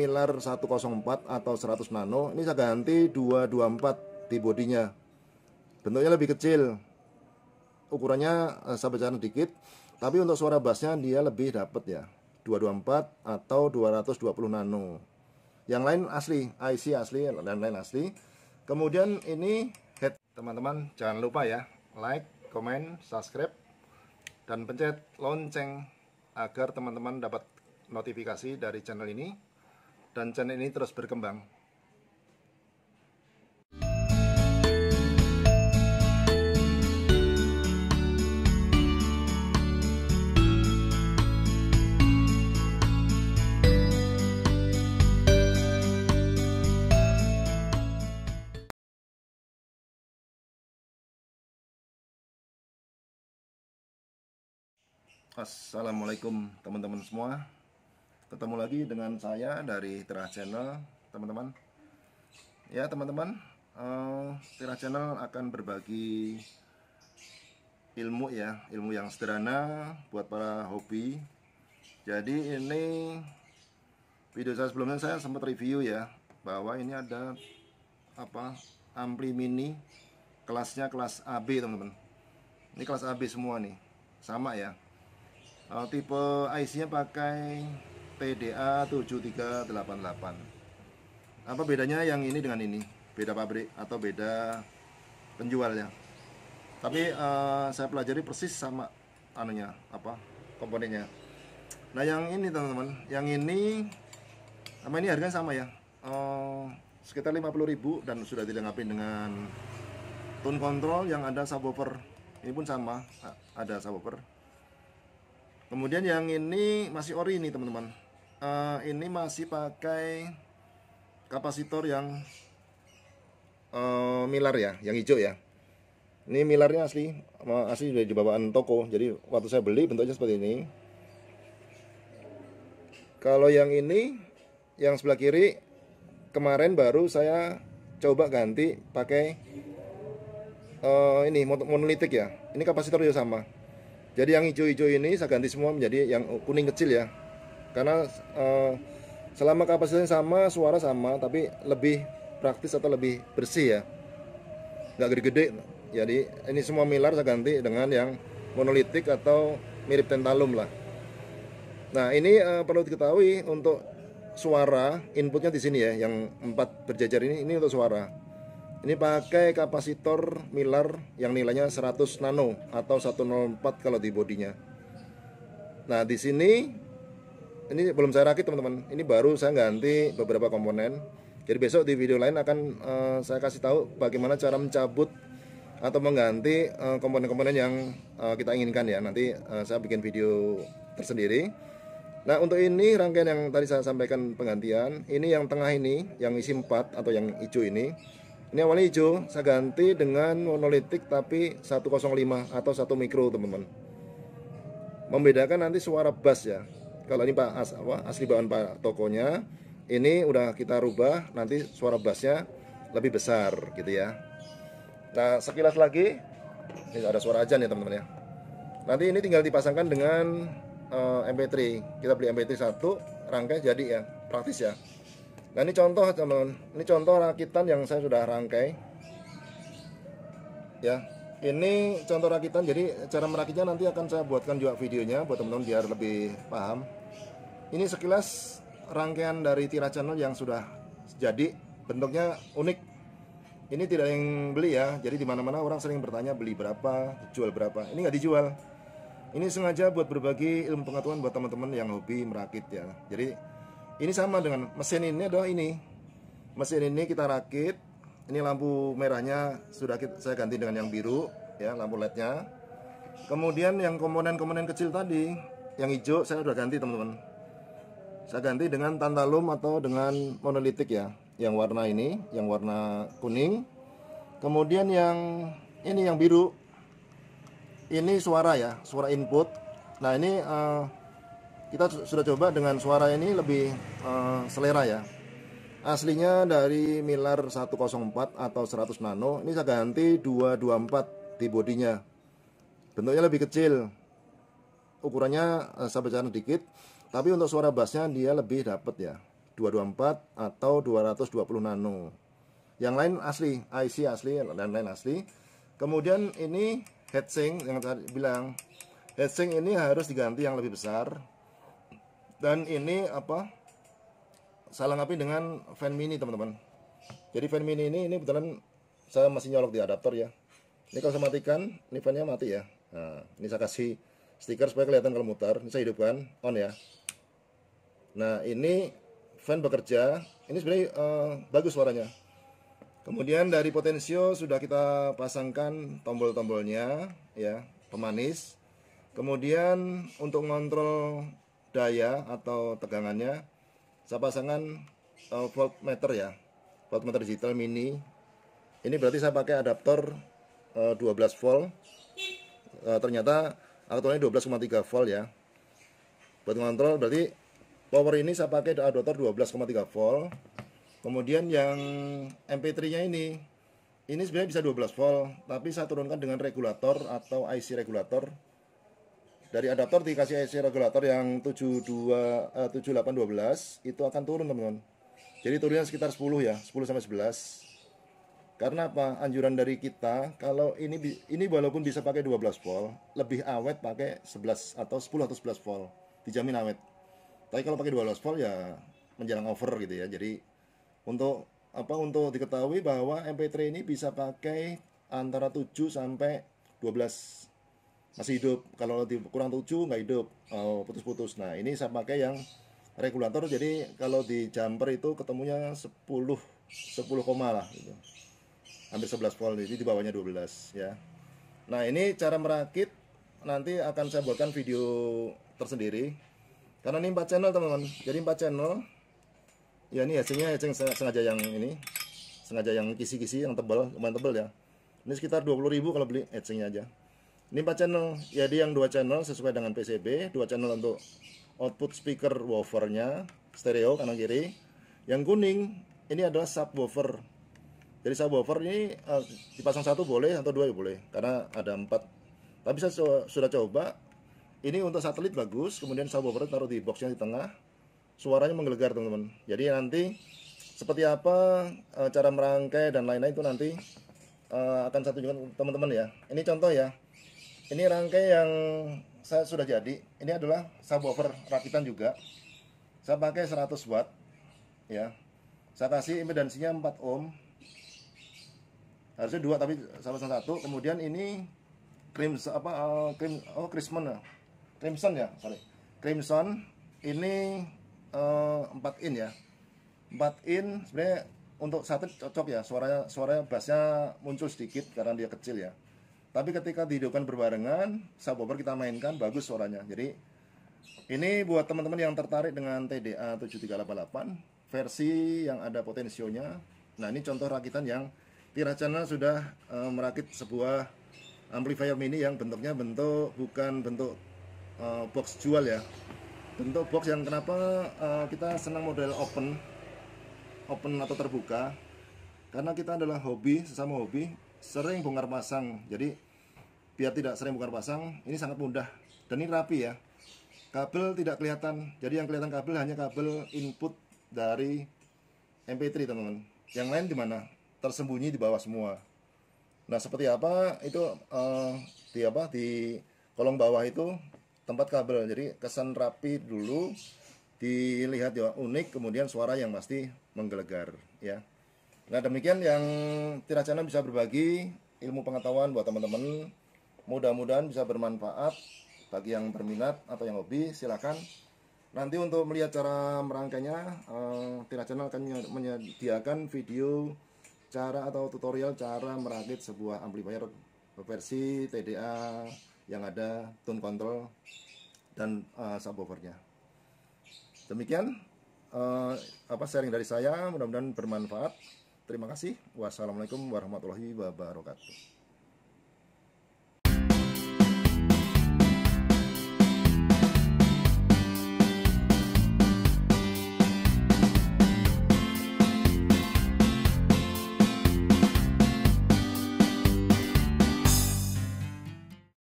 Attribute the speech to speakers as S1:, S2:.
S1: Miller 104 atau 100 nano ini saya ganti 224 di bodinya bentuknya lebih kecil ukurannya sampai eh, saya bacaan dikit tapi untuk suara bassnya dia lebih dapat ya 224 atau 220 nano yang lain asli IC asli dan lain asli kemudian ini head teman-teman jangan lupa ya like comment subscribe dan pencet lonceng agar teman-teman dapat notifikasi dari channel ini dan channel ini terus berkembang. Assalamualaikum teman-teman semua ketemu lagi dengan saya dari Tera Channel teman-teman ya teman-teman uh, eh, Tera Channel akan berbagi ilmu ya ilmu yang sederhana buat para hobi jadi ini video saya sebelumnya saya sempat review ya bahwa ini ada apa ampli mini kelasnya kelas AB teman-teman ini kelas AB semua nih sama ya eh, tipe IC nya pakai PDA 7388 apa bedanya yang ini dengan ini beda pabrik atau beda penjual ya? tapi uh, saya pelajari persis sama anunya apa komponennya nah yang ini teman-teman yang ini sama ini harganya sama ya uh, sekitar 50.000 dan sudah dilengkapi dengan tone control yang ada subwoofer ini pun sama ada subwoofer kemudian yang ini masih ori ini teman-teman uh, ini masih pakai kapasitor yang uh, milar ya, yang hijau ya. Ini milarnya asli, eh, asli dari bawaan toko. Jadi waktu saya beli bentuknya seperti ini. Kalau yang ini, yang sebelah kiri, kemarin baru saya coba ganti pakai uh, ini monolitik ya. Ini kapasitor juga ya sama. Jadi yang hijau-hijau ini saya ganti semua menjadi yang kuning kecil ya karena uh, selama kapasitasnya sama suara sama tapi lebih praktis atau lebih bersih ya nggak gede-gede jadi ini semua milar saya ganti dengan yang monolitik atau mirip tentalum lah nah ini uh, perlu diketahui untuk suara inputnya di sini ya yang empat berjajar ini ini untuk suara ini pakai kapasitor milar yang nilainya 100 nano atau 104 kalau di bodinya nah di sini ini belum saya rakit teman-teman ini baru saya ganti beberapa komponen jadi besok di video lain akan uh, saya kasih tahu bagaimana cara mencabut atau mengganti eh, komponen-komponen uh, yang uh, kita inginkan ya nanti uh, saya bikin video tersendiri nah untuk ini rangkaian yang tadi saya sampaikan penggantian ini yang tengah ini yang isi 4 atau yang hijau ini ini awalnya hijau saya ganti dengan monolitik tapi 105 atau 1 mikro teman-teman membedakan nanti suara bass ya kalau ini pak as, apa, asli bawaan pak tokonya ini udah kita rubah nanti suara bassnya lebih besar gitu ya nah sekilas lagi ini ada suara ajan ya teman-teman ya nanti ini tinggal dipasangkan dengan uh, eh, MP3 kita beli MP3 satu rangkai jadi ya praktis ya nah ini contoh teman-teman ini contoh rakitan yang saya sudah rangkai ya ini contoh rakitan jadi cara merakitnya nanti akan saya buatkan juga videonya buat teman-teman biar lebih paham ini sekilas rangkaian dari Tira Channel yang sudah jadi bentuknya unik ini tidak yang beli ya jadi dimana-mana orang sering bertanya beli berapa jual berapa ini nggak dijual ini sengaja buat berbagi ilmu pengetahuan buat teman-teman yang hobi merakit ya jadi ini sama dengan mesin ini adalah ini mesin ini kita rakit ini lampu merahnya sudah kita, saya ganti dengan yang biru ya lampu lednya kemudian yang komponen-komponen kecil tadi yang hijau saya sudah ganti teman-teman saya ganti dengan tantalum atau dengan monolitik ya. Yang warna ini, yang warna kuning. Kemudian yang ini yang biru. Ini suara ya, suara input. Nah, ini uh, kita sudah coba dengan suara ini lebih uh, selera ya. Aslinya dari Miller 104 atau 100 nano, ini saya ganti 224 di bodinya. Bentuknya lebih kecil. Ukurannya uh, saya bacaan sedikit tapi untuk suara bassnya dia lebih dapat ya 224 atau 220 nano Yang lain asli, IC asli, dan lain asli Kemudian ini headsink yang tadi bilang Headsink ini harus diganti yang lebih besar Dan ini apa Saya api dengan fan mini teman-teman Jadi fan mini ini, ini betulan saya masih nyolok di adaptor ya Ini kalau saya matikan, ini fannya mati ya Nah, ini saya kasih stiker supaya kelihatan kalau mutar. Ini saya hidupkan on ya. Nah ini fan bekerja, ini sebenarnya uh, bagus suaranya. Kemudian dari potensio sudah kita pasangkan tombol-tombolnya, ya pemanis. Kemudian untuk mengontrol daya atau tegangannya, saya pasangkan uh, voltmeter ya, voltmeter digital mini. Ini berarti saya pakai adaptor uh, eh, 12 volt. Uh, ternyata aktualnya 12,3 volt ya. Buat mengontrol berarti Power ini saya pakai adaptor 12,3 volt. Kemudian yang MP3-nya ini ini sebenarnya bisa 12 volt, tapi saya turunkan dengan regulator atau IC regulator. Dari adaptor dikasih IC regulator yang 72 eh, 7812 itu akan turun, teman-teman. Jadi turunnya sekitar 10 ya, 10 sampai 11. Karena apa? Anjuran dari kita kalau ini ini walaupun bisa pakai 12 volt, lebih awet pakai 11 atau 10 atau 11 volt. Dijamin awet tapi kalau pakai 12 volt ya menjelang over gitu ya jadi untuk apa untuk diketahui bahwa MP3 ini bisa pakai antara 7 sampai 12 masih hidup kalau kurang 7 nggak hidup putus-putus oh, nah ini saya pakai yang regulator jadi kalau di jumper itu ketemunya 10 10 koma lah gitu hampir 11 volt ini di bawahnya 12 ya nah ini cara merakit nanti akan saya buatkan video tersendiri karena ini 4 channel teman-teman. Jadi 4 channel. Ya ini hasilnya Eceng sengaja yang ini. Sengaja yang kisi-kisi yang tebal, lumayan tebal ya. Ini sekitar 20.000 kalau beli Ecengnya aja. Ini 4 channel. Jadi ya, yang 2 channel sesuai dengan PCB, 2 channel untuk output speaker woofernya stereo kanan kiri. Yang kuning ini adalah subwoofer. Jadi subwoofer ini uh, dipasang satu boleh atau dua ya boleh karena ada empat. Tapi saya sudah coba ini untuk satelit bagus kemudian subwoofer taruh di boxnya di tengah suaranya menggelegar teman-teman jadi nanti seperti apa e, cara merangkai dan lain-lain itu nanti e, akan saya tunjukkan teman-teman ya ini contoh ya ini rangkai yang saya sudah jadi ini adalah subwoofer rakitan juga saya pakai 100 watt ya saya kasih impedansinya 4 ohm harusnya dua tapi sama satu kemudian ini krim apa eh, krim oh krismen Crimson ya sorry Crimson ini eh, empat 4 in ya 4 in sebenarnya untuk satu cocok ya suaranya suaranya bassnya muncul sedikit karena dia kecil ya tapi ketika dihidupkan berbarengan subwoofer kita mainkan bagus suaranya jadi ini buat teman-teman yang tertarik dengan TDA 7388 versi yang ada potensionya nah ini contoh rakitan yang Tira Channel sudah uh, merakit sebuah amplifier mini yang bentuknya bentuk bukan bentuk uh, box jual ya bentuk box yang kenapa uh, kita senang model open open atau terbuka karena kita adalah hobi sesama hobi sering bongkar pasang jadi biar tidak sering bongkar pasang ini sangat mudah dan ini rapi ya kabel tidak kelihatan jadi yang kelihatan kabel hanya kabel input dari MP3 teman-teman yang lain dimana tersembunyi di bawah semua nah seperti apa itu uh, di apa di kolong bawah itu tempat kabel jadi kesan rapi dulu dilihat yang unik kemudian suara yang pasti menggelegar ya nah demikian yang tiracana bisa berbagi ilmu pengetahuan buat teman-teman mudah-mudahan bisa bermanfaat bagi yang berminat atau yang hobi silakan nanti untuk melihat cara merangkainya eh, Channel akan menyediakan video cara atau tutorial cara merakit sebuah amplifier versi TDA yang ada tone control dan uh, subwoofernya. Demikian uh, apa sharing dari saya, mudah-mudahan bermanfaat. Terima kasih. Wassalamualaikum warahmatullahi wabarakatuh.